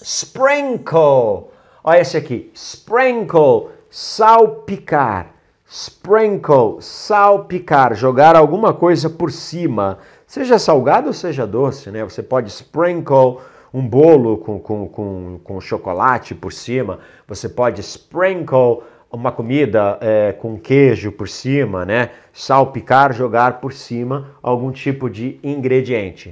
Sprinkle. Olha esse aqui. Sprinkle. Salpicar. Sprinkle. Salpicar. Jogar alguma coisa por cima. Seja salgado ou seja doce, né? Você pode sprinkle um bolo com, com, com, com chocolate por cima. Você pode sprinkle uma comida é, com queijo por cima, né? Salpicar, jogar por cima algum tipo de ingrediente.